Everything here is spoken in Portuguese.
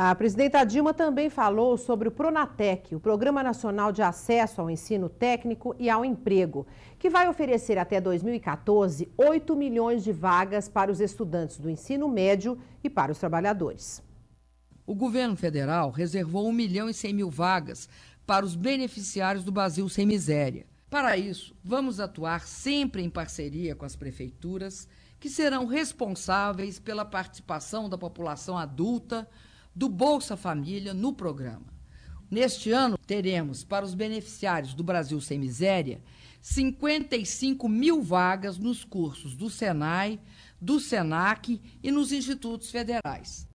A presidenta Dilma também falou sobre o Pronatec, o Programa Nacional de Acesso ao Ensino Técnico e ao Emprego, que vai oferecer até 2014 8 milhões de vagas para os estudantes do ensino médio e para os trabalhadores. O governo federal reservou 1 milhão e 100 mil vagas para os beneficiários do Brasil Sem Miséria. Para isso, vamos atuar sempre em parceria com as prefeituras, que serão responsáveis pela participação da população adulta do Bolsa Família no programa. Neste ano, teremos para os beneficiários do Brasil Sem Miséria 55 mil vagas nos cursos do SENAI, do SENAC e nos institutos federais.